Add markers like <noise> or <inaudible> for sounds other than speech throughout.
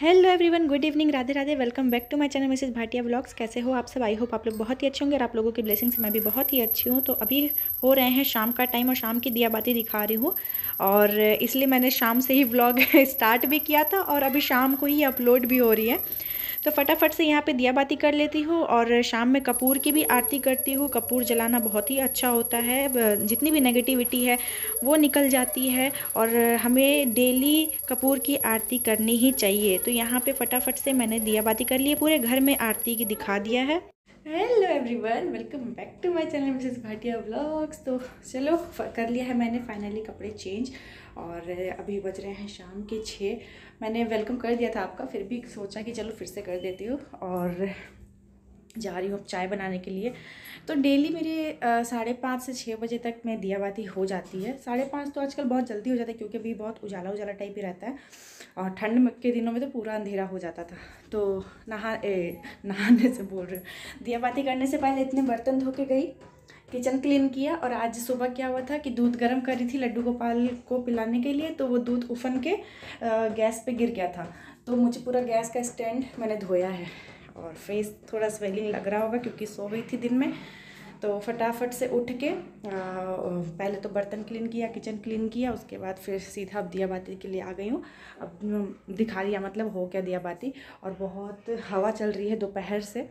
hello everyone good evening Radhe Radhe welcome back to my channel Mrs Bhatia blogs कैसे हो आप सब आई होप आप लोग बहुत ही अच्छे होंगे और आप लोगों की ब्लेसिंग से मैं भी बहुत ही अच्छी हूँ तो अभी हो रहे हैं शाम का टाइम और शाम की दियाबाती दिखा रही हूँ और इसलिए मैंने शाम से ही ब्लॉग स्टार्ट <laughs> भी किया था और अभी शाम को ही अपलोड भी हो रही है तो फटाफट से यहाँ पे दिया बाती कर लेती हूँ और शाम में कपूर की भी आरती करती हूँ कपूर जलाना बहुत ही अच्छा होता है जितनी भी नेगेटिविटी है वो निकल जाती है और हमें डेली कपूर की आरती करनी ही चाहिए तो यहाँ पे फटाफट से मैंने दिया बाती कर लिए पूरे घर में आरती की दिखा दिया है hello everyone welcome back to my channel Mrs Bhatia blogs तो चलो कर लिया है मैंने फाइनली कपड़े चेंज और अभी बज रहे हैं शाम के छः मैंने वेलकम कर दिया था आपका फिर भी सोचा कि चलो फिर से कर देती हूँ और जा रही हूँ अब चाय बनाने के लिए तो डेली मेरे साढ़े पाँच से छः बजे तक मैं दियाबाती हो जाती है साढ़े पाँच तो आजकल बहुत जल्दी हो जाता है क्योंकि अभी बहुत उजाला उजाला टाइप ही रहता है और ठंड के दिनों में तो पूरा अंधेरा हो जाता था तो नहा ए, नहाने से बोल रहे दियाबाती करने से पहले इतने बर्तन धो के गई किचन क्लीन किया और आज सुबह क्या हुआ था कि दूध गर्म कर रही थी लड्डू गोपाल को पिलाने के लिए तो वो दूध उफन के गैस पर गिर गया था तो मुझे पूरा गैस का स्टैंड मैंने धोया है और फेस थोड़ा स्वेलिंग लग रहा होगा क्योंकि सो गई थी दिन में तो फटाफट से उठ के आ, पहले तो बर्तन क्लीन किया किचन क्लीन किया उसके बाद फिर सीधा अब दिया बाती के लिए आ गई हूँ अब दिखा दिया मतलब हो क्या दिया बाती और बहुत हवा चल रही है दोपहर से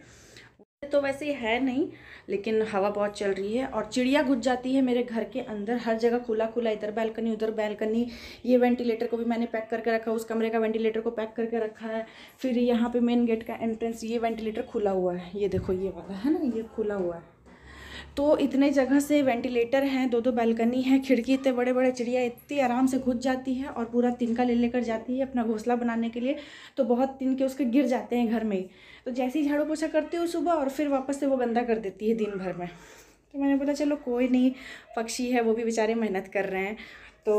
तो वैसे है नहीं लेकिन हवा बहुत चल रही है और चिड़िया घुस जाती है मेरे घर के अंदर हर जगह खुला खुला इधर बैलकनी उधर बैलकनी ये वेंटिलेटर को भी मैंने पैक करके रखा उस कमरे का वेंटिलेटर को पैक करके रखा है फिर यहाँ पे मेन गेट का एंट्रेंस ये वेंटिलेटर खुला हुआ है ये देखो ये वाला है ना ये खुला हुआ है तो इतने जगह से वेंटिलेटर हैं दो दो बालकनी है खिड़की इतने बड़े बड़े चिड़िया इतनी आराम से घुस जाती है और पूरा तिनका ले लेकर जाती है अपना घोंसला बनाने के लिए तो बहुत तिनके उसके गिर जाते हैं घर में तो जैसे ही झाड़ू पोछा करती हूँ सुबह और फिर वापस से वो गंदा कर देती है दिन भर में तो मैंने बोला चलो कोई नहीं पक्षी है वो भी बेचारे मेहनत कर रहे हैं तो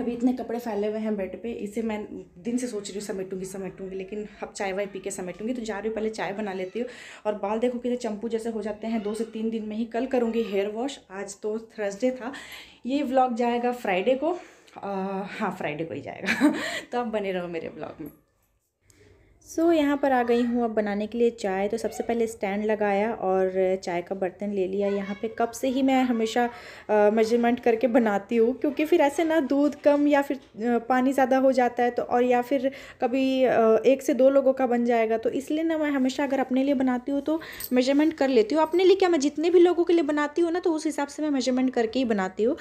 अभी इतने कपड़े फैले हुए हैं बेड पे इसे मैं दिन से सोच रही हूँ समेटूंगी समेटूंगी लेकिन अब चाय वाय पी के समेटूंगी तो जा रही हूँ पहले चाय बना लेती हूँ और बाल देखो कितने चंपू जैसे हो जाते हैं दो से तीन दिन में ही कल करूँगी हेयर वॉश आज तो थर्सडे था ये व्लॉग जाएगा फ्राइडे को आ, हाँ फ्राइडे को ही जाएगा <laughs> तो आप बने रहो मेरे ब्लॉग में सो so, यहाँ पर आ गई हूँ अब बनाने के लिए चाय तो सबसे पहले स्टैंड लगाया और चाय का बर्तन ले लिया यहाँ पे कप से ही मैं हमेशा मेजरमेंट करके बनाती हूँ क्योंकि फिर ऐसे ना दूध कम या फिर पानी ज़्यादा हो जाता है तो और या फिर कभी एक से दो लोगों का बन जाएगा तो इसलिए ना मैं हमेशा अगर अपने लिए बनाती हूँ तो मेजरमेंट कर लेती हूँ अपने लिए क्या मैं जितने भी लोगों के लिए बनाती हूँ ना तो उस हिसाब से मैं मेजरमेंट करके ही बनाती हूँ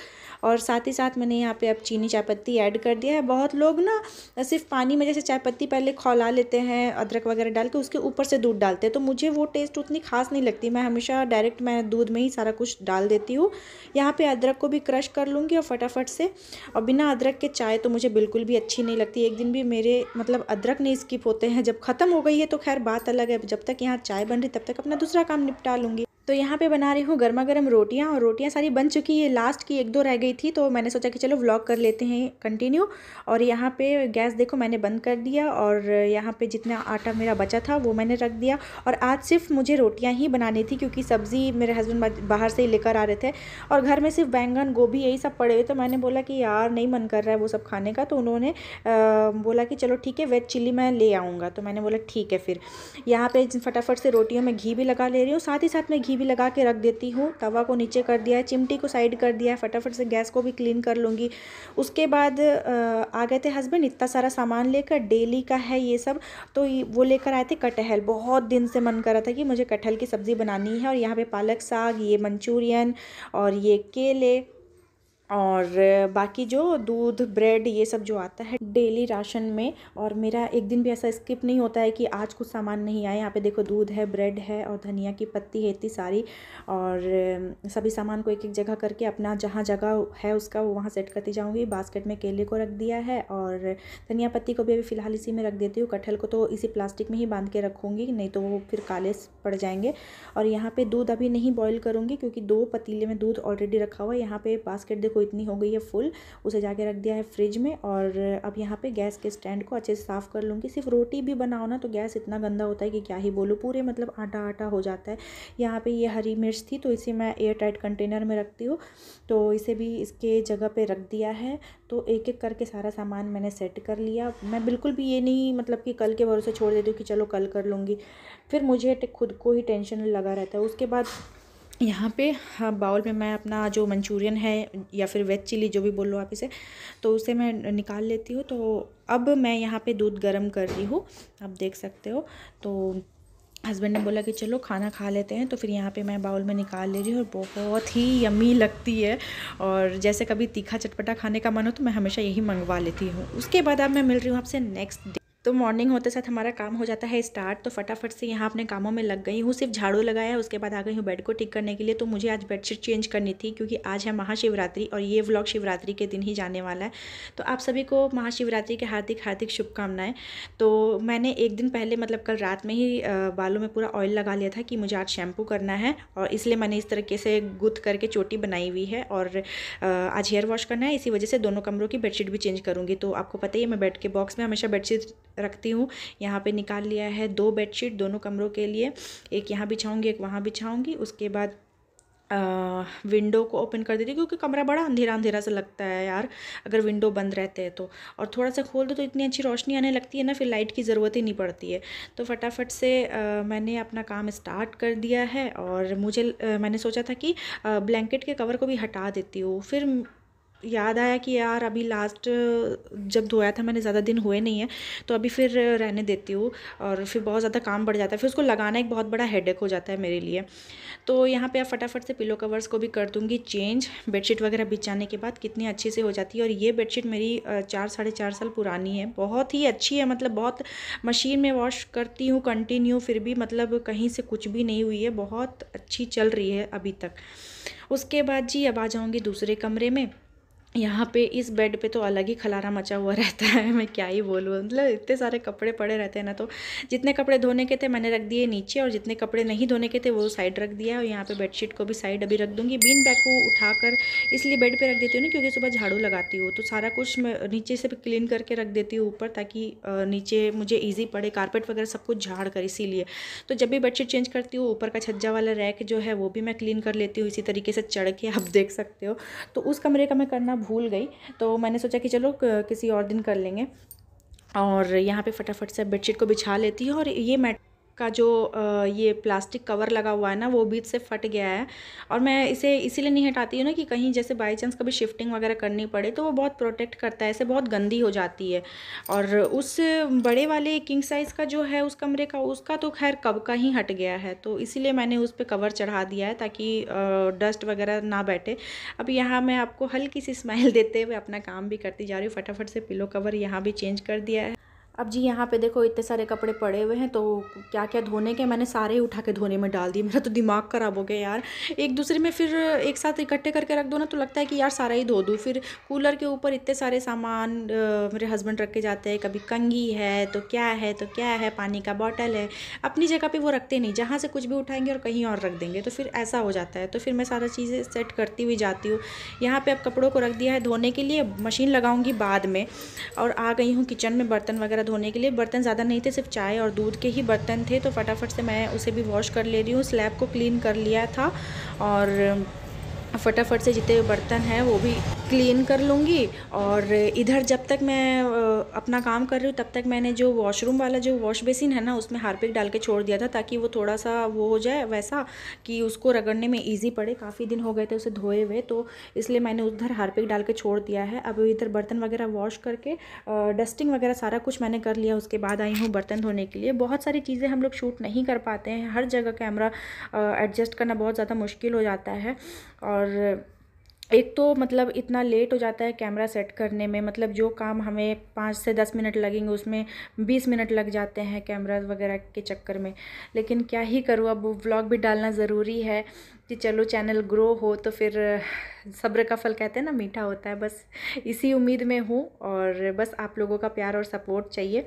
और साथ ही साथ मैंने यहाँ पर अब चीनी चाय पत्ती ऐड कर दिया है बहुत लोग ना सिर्फ पानी में जैसे चाय पत्ती पहले खौला लेते हैं हैं अदरक वगैरह डाल के उसके ऊपर से दूध डालते हैं तो मुझे वो टेस्ट उतनी खास नहीं लगती मैं हमेशा डायरेक्ट मैं दूध में ही सारा कुछ डाल देती हूँ यहाँ पे अदरक को भी क्रश कर लूँगी और फटाफट से और बिना अदरक के चाय तो मुझे बिल्कुल भी अच्छी नहीं लगती एक दिन भी मेरे मतलब अदरक नहीं स्किप होते हैं जब ख़त्म हो गई है तो खैर बात अलग है जब तक यहाँ चाय बन रही तब तक अपना दूसरा काम निपटा लूँगी तो यहाँ पे बना रही हूँ गर्मा गर्म रोटियाँ और रोटियाँ सारी बन चुकी है लास्ट की एक दो रह गई थी तो मैंने सोचा कि चलो व्लॉग कर लेते हैं कंटिन्यू और यहाँ पे गैस देखो मैंने बंद कर दिया और यहाँ पे जितना आटा मेरा बचा था वो मैंने रख दिया और आज सिर्फ मुझे रोटियाँ ही बनानी थी क्योंकि सब्ज़ी मेरे हस्बैंड बाहर से ही लेकर आ रहे थे और घर में सिर्फ बैंगन गोभी यही सब पड़े हुए तो मैंने बोला कि यार नहीं मन कर रहा है वो सब खाने का तो उन्होंने बोला कि चलो ठीक है वेज चिल्ली मैं ले आऊँगा तो मैंने बोला ठीक है फिर यहाँ पर फटाफट से रोटियों में घी भी लगा ले रही हूँ साथ ही साथ मैं घी भी लगा के रख देती हूँ तवा को नीचे कर दिया है चिमटी को साइड कर दिया है फटाफट से गैस को भी क्लीन कर लूँगी उसके बाद आ गए थे हस्बैंड इतना सारा सामान लेकर डेली का है ये सब तो वो लेकर आए थे कटहल बहुत दिन से मन कर रहा था कि मुझे कटहल की सब्ज़ी बनानी है और यहाँ पर पालक साग ये मंचूरियन और ये केले और बाकी जो दूध ब्रेड ये सब जो आता है डेली राशन में और मेरा एक दिन भी ऐसा स्किप नहीं होता है कि आज कुछ सामान नहीं आए यहाँ पे देखो दूध है ब्रेड है और धनिया की पत्ती है इतनी सारी और सभी सामान को एक एक जगह करके अपना जहाँ जगह है उसका वो वहाँ सेट करती जाऊँगी बास्केट में केले को रख दिया है और धनिया पत्ती को भी अभी फ़िलहाल इसी में रख देती हूँ कटहल को तो इसी प्लास्टिक में ही बांध के रखूँगी नहीं तो वो फिर काले पड़ जाएंगे और यहाँ पर दूध अभी नहीं बॉयल करूँगी क्योंकि दो पतीले में दूध ऑलरेडी रखा हुआ है यहाँ पर बास्केट देखो देखो इतनी हो गई है फुल उसे जाके रख दिया है फ्रिज में और अब यहाँ पे गैस के स्टैंड को अच्छे से साफ़ कर लूँगी सिर्फ रोटी भी बनाओ ना तो गैस इतना गंदा होता है कि क्या ही बोलूँ पूरे मतलब आटा आटा हो जाता है यहाँ पर ये हरी मिर्च थी तो इसे मैं एयर टाइट कंटेनर में रखती हूँ तो इसे भी इसके जगह पर रख दिया है तो एक एक करके सारा सामान मैंने सेट कर लिया मैं बिल्कुल भी ये नहीं मतलब कि कल के भरोसे छोड़ देती हूँ कि चलो कल कर लूँगी फिर मुझे खुद को ही टेंशन लगा रहता है उसके बाद यहाँ पे हाँ बाउल में मैं अपना जो मंचूरियन है या फिर वेज चिली जो भी बोल लो आप इसे तो उसे मैं निकाल लेती हूँ तो अब मैं यहाँ पे दूध गर्म कर रही हूँ आप देख सकते हो तो हस्बैंड ने बोला कि चलो खाना खा लेते हैं तो फिर यहाँ पे मैं बाउल में निकाल ले रही हूँ और बहुत ही यमी लगती है और जैसे कभी तीखा चटपटा खाने का मन हो तो मैं हमेशा यही मंगवा लेती हूँ उसके बाद अब मैं मिल रही हूँ आपसे नेक्स्ट डे तो मॉर्निंग होते साथ हमारा काम हो जाता है स्टार्ट तो फटाफट से यहाँ अपने कामों में लग गई हूँ सिर्फ झाड़ू लगाया है उसके बाद आ गई हूँ बेड को ठीक करने के लिए तो मुझे आज बेडशीट चेंज करनी थी क्योंकि आज है महाशिवरात्रि और ये व्लॉग शिवरात्रि के दिन ही जाने वाला है तो आप सभी को महाशिवरात्रि के हार्दिक हार्दिक शुभकामनाएं तो मैंने एक दिन पहले मतलब कल रात में ही बालों में पूरा ऑयल लगा लिया था कि मुझे आज शैम्पू करना है और इसलिए मैंने इस तरीके से गुथ करके चोटी बनाई हुई है और आज हेयर वॉश करना है इसी वजह से दोनों कमरों की बेडशीट भी चेंज करूँगी तो आपको पता ही है मैं बेड के बॉक्स में हमेशा बेडशीट रखती हूँ यहाँ पे निकाल लिया है दो बेडशीट दोनों कमरों के लिए एक यहाँ बिछाऊँगी एक वहाँ बिछाऊँगी उसके बाद विंडो को ओपन कर देती हूँ क्योंकि कमरा बड़ा अंधेरा अंधेरा सा लगता है यार अगर विंडो बंद रहते हैं तो और थोड़ा सा खोल दो तो इतनी अच्छी रोशनी आने लगती है ना फिर लाइट की ज़रूरत ही नहीं पड़ती है तो फटाफट से आ, मैंने अपना काम स्टार्ट कर दिया है और मुझे आ, मैंने सोचा था कि ब्लैंकेट के कवर को भी हटा देती हूँ फिर याद आया कि यार अभी लास्ट जब धोया था मैंने ज़्यादा दिन हुए नहीं है तो अभी फिर रहने देती हूँ और फिर बहुत ज़्यादा काम बढ़ जाता है फिर उसको लगाना एक बहुत बड़ा हेडेक हो जाता है मेरे लिए तो यहाँ पे आप फटाफट से पिलो कवर्स को भी कर दूँगी चेंज बेडशीट वगैरह बिछाने के बाद कितनी अच्छी से हो जाती है और ये बेडशीट मेरी चार साढ़े चार साल पुरानी है बहुत ही अच्छी है मतलब बहुत मशीन में वॉश करती हूँ कंटिन्यू फिर भी मतलब कहीं से कुछ भी नहीं हुई है बहुत अच्छी चल रही है अभी तक उसके बाद जी अब आ जाऊँगी दूसरे कमरे में यहाँ पे इस बेड पे तो अलग ही खलारा मचा हुआ <laughs> रहता है मैं क्या ही बोलूँ मतलब इतने सारे कपड़े पड़े रहते हैं ना तो जितने कपड़े धोने के थे मैंने रख दिए नीचे और जितने कपड़े नहीं धोने के थे वो साइड रख दिया और यहाँ पे बेडशीट को भी साइड अभी रख दूँगी बीन बैग को उठाकर इसलिए बेड पर रख देती हूँ ना क्योंकि सुबह झाड़ू लगाती हूँ तो सारा कुछ मैं नीचे से भी क्लीन करके रख देती हूँ ऊपर ताकि नीचे मुझे ईजी पड़े कारपेट वगैरह सब कुछ झाड़ कर इसीलिए तो जब भी बेडशीट चेंज करती हूँ ऊपर का छज्जा वाला रैक जो है वो भी मैं क्लीन कर लेती हूँ इसी तरीके से चढ़ के आप देख सकते हो तो उस कमरे का मैं करना भूल गई तो मैंने सोचा कि चलो किसी और दिन कर लेंगे और यहाँ पे फटाफट से बेडशीट को बिछा लेती हूँ और ये मैट का जो ये प्लास्टिक कवर लगा हुआ है ना वो बीच से फट गया है और मैं इसे इसीलिए नहीं हटाती हूँ ना कि कहीं जैसे बाई चांस कभी शिफ्टिंग वगैरह करनी पड़े तो वो बहुत प्रोटेक्ट करता है ऐसे बहुत गंदी हो जाती है और उस बड़े वाले किंग साइज़ का जो है उस कमरे का उसका तो खैर कब का ही हट गया है तो इसीलिए मैंने उस पर कवर चढ़ा दिया है ताकि डस्ट वगैरह ना बैठे अब यहाँ मैं आपको हल्की सी स्माइल <laughs> देते हुए अपना काम भी करती जा रही हूँ फटाफट से पिलो कवर यहाँ भी चेंज कर दिया है अब जी यहाँ पे देखो इतने सारे कपड़े पड़े हुए हैं तो क्या क्या धोने के मैंने सारे ही उठा के धोने में डाल दिए मेरा तो दिमाग ख़राब हो गया यार एक दूसरे में फिर एक साथ इकट्ठे करके रख दो ना तो लगता है कि यार सारा ही धो दूँ फिर कूलर के ऊपर इतने सारे सामान मेरे हस्बैंड रख के जाते हैं कभी कंगी है तो क्या है तो क्या है पानी का बॉटल है अपनी जगह पर वो रखते नहीं जहाँ से कुछ भी उठाएंगे और कहीं और रख देंगे तो फिर ऐसा हो जाता है तो फिर मैं सारा चीज़ें सेट करती हुई जाती हूँ यहाँ पर अब कपड़ों को रख दिया है धोने के लिए मशीन लगाऊँगी बाद में और आ गई हूँ किचन में बर्तन वगैरह धोने के लिए बर्तन ज़्यादा नहीं थे सिर्फ चाय और दूध के ही बर्तन थे तो फटाफट से मैं उसे भी वॉश कर ले रही हूँ स्लैब को क्लीन कर लिया था और फटाफट से जितने बर्तन हैं वो भी क्लीन कर लूँगी और इधर जब तक मैं अपना काम कर रही हूँ तब तक मैंने जो वॉशरूम वाला जो वॉश बेसिन है ना उसमें हार्पिक डाल के छोड़ दिया था ताकि वो थोड़ा सा वो हो जाए वैसा कि उसको रगड़ने में ईजी पड़े काफ़ी दिन हो गए थे उसे धोए हुए तो इसलिए मैंने उधर हार्पिक डाल के छोड़ दिया है अब इधर बर्तन वगैरह वॉश करके डस्टिंग वगैरह सारा कुछ मैंने कर लिया उसके बाद आई हूँ बर्तन धोने के लिए बहुत सारी चीज़ें हम लोग शूट नहीं कर पाते हैं हर जगह कैमरा एडजस्ट करना बहुत ज़्यादा मुश्किल हो जाता है और एक तो मतलब इतना लेट हो जाता है कैमरा सेट करने में मतलब जो काम हमें पाँच से दस मिनट लगेंगे उसमें बीस मिनट लग जाते हैं कैमरा वगैरह के चक्कर में लेकिन क्या ही करूँ अब व्लॉग भी डालना ज़रूरी है कि चलो चैनल ग्रो हो तो फिर सब्र का फल कहते हैं ना मीठा होता है बस इसी उम्मीद में हूँ और बस आप लोगों का प्यार और सपोर्ट चाहिए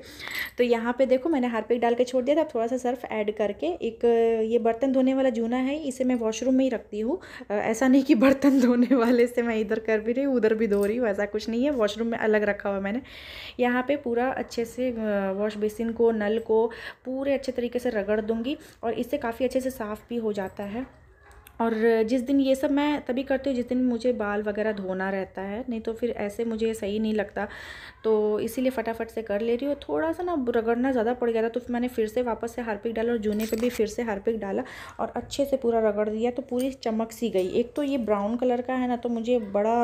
तो यहाँ पे देखो मैंने हार्पिक डाल के छोड़ दिया था थोड़ा सा सर्फ ऐड करके एक ये बर्तन धोने वाला जूना है इसे मैं वॉशरूम में ही रखती हूँ ऐसा नहीं कि बर्तन <laughs> धोने वाले से मैं इधर कर भी रही हूँ उधर भी धो रही हूँ ऐसा कुछ नहीं है वॉशरूम में अलग रखा हुआ मैंने यहाँ पर पूरा अच्छे से वॉश बेसिन को नल को पूरे अच्छे तरीके से रगड़ दूँगी और इससे काफ़ी अच्छे से साफ़ भी हो जाता है और जिस दिन ये सब मैं तभी करती हूँ जिस दिन मुझे बाल वगैरह धोना रहता है नहीं तो फिर ऐसे मुझे सही नहीं लगता तो इसीलिए फटाफट से कर ले रही हूँ थोड़ा सा ना रगड़ना ज़्यादा पड़ गया था तो फिर मैंने फिर से वापस से हारपिक डाला और जूने पे भी फिर से हार्पिक डाला और अच्छे से पूरा रगड़ दिया तो पूरी चमक सी गई एक तो ये ब्राउन कलर का है ना तो मुझे बड़ा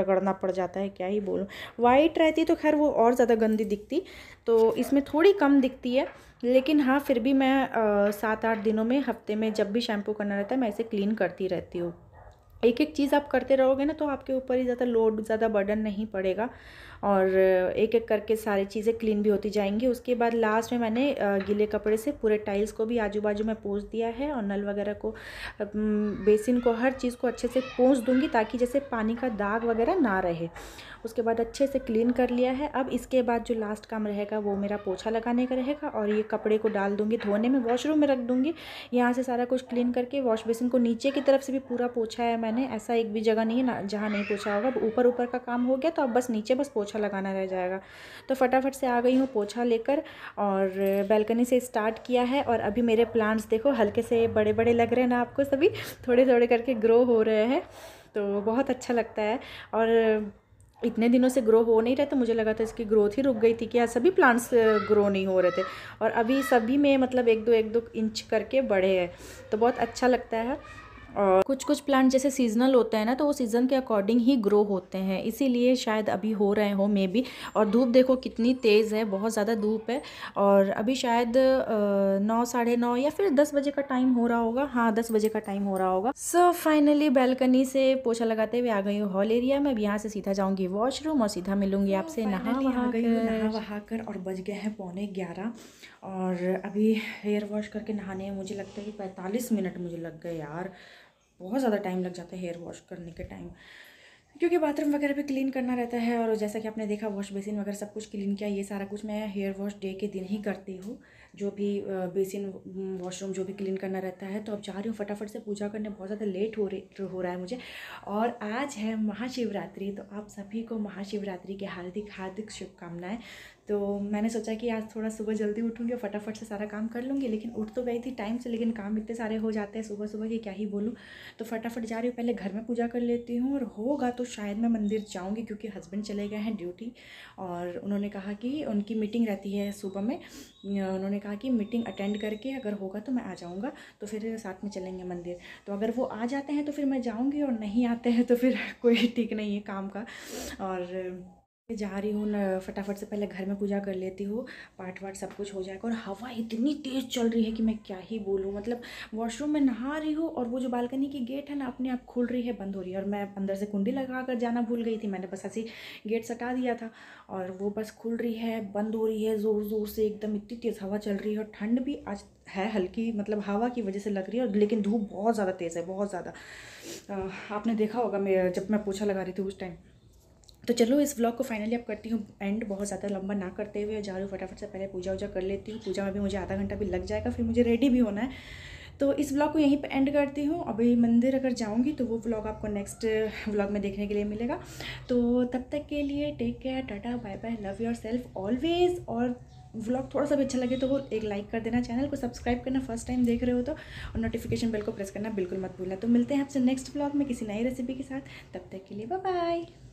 रगड़ना पड़ जाता है क्या ही बोलूँ वाइट रहती तो खैर वो और ज़्यादा गंदी दिखती तो इसमें थोड़ी कम दिखती है लेकिन हाँ फिर भी मैं सात आठ दिनों में हफ्ते में जब भी शैम्पू करना रहता है मैं इसे क्लीन करती रहती हूँ एक एक चीज़ आप करते रहोगे ना तो आपके ऊपर ही ज़्यादा लोड ज़्यादा बर्डन नहीं पड़ेगा और एक एक करके सारी चीज़ें क्लीन भी होती जाएंगी उसके बाद लास्ट में मैंने गीले कपड़े से पूरे टाइल्स को भी आजू बाजू में पोंछ दिया है और नल वगैरह को बेसिन को हर चीज़ को अच्छे से पोंछ दूंगी ताकि जैसे पानी का दाग वगैरह ना रहे उसके बाद अच्छे से क्लीन कर लिया है अब इसके बाद जो लास्ट काम रहेगा वो मेरा पोछा लगाने का रहेगा और ये कपड़े को डाल दूँगी धोने में वॉशरूम में रख दूँगी यहाँ से सारा कुछ क्लीन करके वॉश बेसिन को नीचे की तरफ से भी पूरा पोछा है मैंने ऐसा एक भी जगह नहीं है जहाँ नहीं पोछा होगा ऊपर ऊपर का काम हो गया तो अब बस नीचे बस पोछा पोछा लगाना रह जाएगा तो फटाफट से आ गई हूँ पोछा लेकर और बैल्कनी से स्टार्ट किया है और अभी मेरे प्लांट्स देखो हल्के से बड़े बड़े लग रहे हैं ना आपको सभी थोड़े थोड़े करके ग्रो हो रहे हैं तो बहुत अच्छा लगता है और इतने दिनों से ग्रो हो नहीं रहा तो मुझे लगा था इसकी ग्रोथ ही रुक गई थी कि यार हाँ, सभी प्लांट्स ग्रो नहीं हो रहे थे और अभी सभी में मतलब एक दो एक दो इंच करके बढ़े हैं तो बहुत अच्छा लगता है और कुछ कुछ प्लांट जैसे सीजनल होते हैं ना तो वो सीज़न के अकॉर्डिंग ही ग्रो होते हैं इसीलिए शायद अभी हो रहे हो मे बी और धूप देखो कितनी तेज़ है बहुत ज़्यादा धूप है और अभी शायद नौ साढ़े नौ या फिर दस बजे का टाइम हो रहा होगा हाँ दस बजे का टाइम हो रहा होगा सो फाइनली बैलकनी से पोछा लगाते हुए आ गई हूँ हॉल एरिया में अब यहाँ से सीधा जाऊँगी वॉशरूम और सीधा मिलूंगी आपसे नहा वहा गई कर और बज गए हैं पौने ग्यारह और अभी हेयर वॉश करके नहाने में मुझे लगता है कि पैंतालीस मिनट मुझे लग गए यार बहुत ज़्यादा टाइम लग जाता है हेयर वॉश करने के टाइम क्योंकि बाथरूम वगैरह भी क्लीन करना रहता है और जैसा कि आपने देखा वॉश बेसिन वगैरह सब कुछ क्लीन किया ये सारा कुछ मैं हेयर वॉश डे के दिन ही करती हूँ जो भी बेसिन वॉशरूम जो भी क्लीन करना रहता है तो अब जा रही हूँ फटाफट से पूजा करने बहुत ज़्यादा लेट हो रही हो रहा है मुझे और आज है महाशिवरात्रि तो आप सभी को महाशिवरात्रि की हार्दिक हार्दिक शुभकामनाएँ तो मैंने सोचा कि आज थोड़ा सुबह जल्दी उठूँगी और फटाफट से सारा काम कर लूँगी लेकिन उठ तो गई थी टाइम से लेकिन काम इतने सारे हो जाते हैं सुबह सुबह कि क्या ही बोलूँ तो फटाफट जा रही हूँ पहले घर में पूजा कर लेती हूँ और होगा तो शायद मैं मंदिर जाऊँगी क्योंकि हस्बैंड चले गए हैं ड्यूटी और उन्होंने कहा कि उनकी मीटिंग रहती है सुबह में उन्होंने कहा कि मीटिंग अटेंड करके अगर होगा तो मैं आ जाऊँगा तो फिर साथ में चलेंगे मंदिर तो अगर वो आ जाते हैं तो फिर मैं जाऊँगी और नहीं आते हैं तो फिर <laughs> कोई ठीक नहीं है काम का और मैं जा रही हूँ फटाफट से पहले घर में पूजा कर लेती हूँ पाठ वाट सब कुछ हो जाएगा और हवा इतनी तेज़ चल रही है कि मैं क्या ही बोलूँ मतलब वॉशरूम में नहा रही हूँ और वो जो बालकनी की गेट है ना अपने आप खुल रही है बंद हो रही है और मैं अंदर से कुंडी लगा कर जाना भूल गई थी मैंने बस ऐसे गेट सटा दिया था और वो बस खुल रही है बंद हो रही है ज़ोर ज़ोर से एकदम इतनी तेज़ हवा चल रही है और ठंड भी आज है हल्की मतलब हवा की वजह से लग रही है और लेकिन धूप बहुत ज़्यादा तेज़ है बहुत ज़्यादा आपने देखा होगा मैं जब मैं पोछा लगा रही थी उस टाइम तो चलो इस व्लॉग को फाइनली अब करती हूँ एंड बहुत ज़्यादा लंबा ना करते हुए जा रही हूँ फटाफट से पहले पूजा वूजा कर लेती हूँ पूजा में भी मुझे आधा घंटा भी लग जाएगा फिर मुझे रेडी भी होना है तो इस व्लॉग को यहीं पे एंड करती हूँ अभी मंदिर अगर जाऊँगी तो वो व्लॉग आपको नेक्स्ट व्लॉग में देखने के लिए मिलेगा तो तब तक के लिए take care tata bye bye love yourself always और व्लॉग थोड़ा सा भी अच्छा लगे तो वो एक लाइक कर देना चैनल को सब्सक्राइब करना फर्स्ट टाइम देख रहे हो तो और नोटिफिकेशन बेल को प्रेस करना बिल्कुल मत भूलना तो मिलते हैं आपसे नेक्स्ट ब्लॉग में किसी नई रेसिपी के साथ तब तक के लिए बाय बाय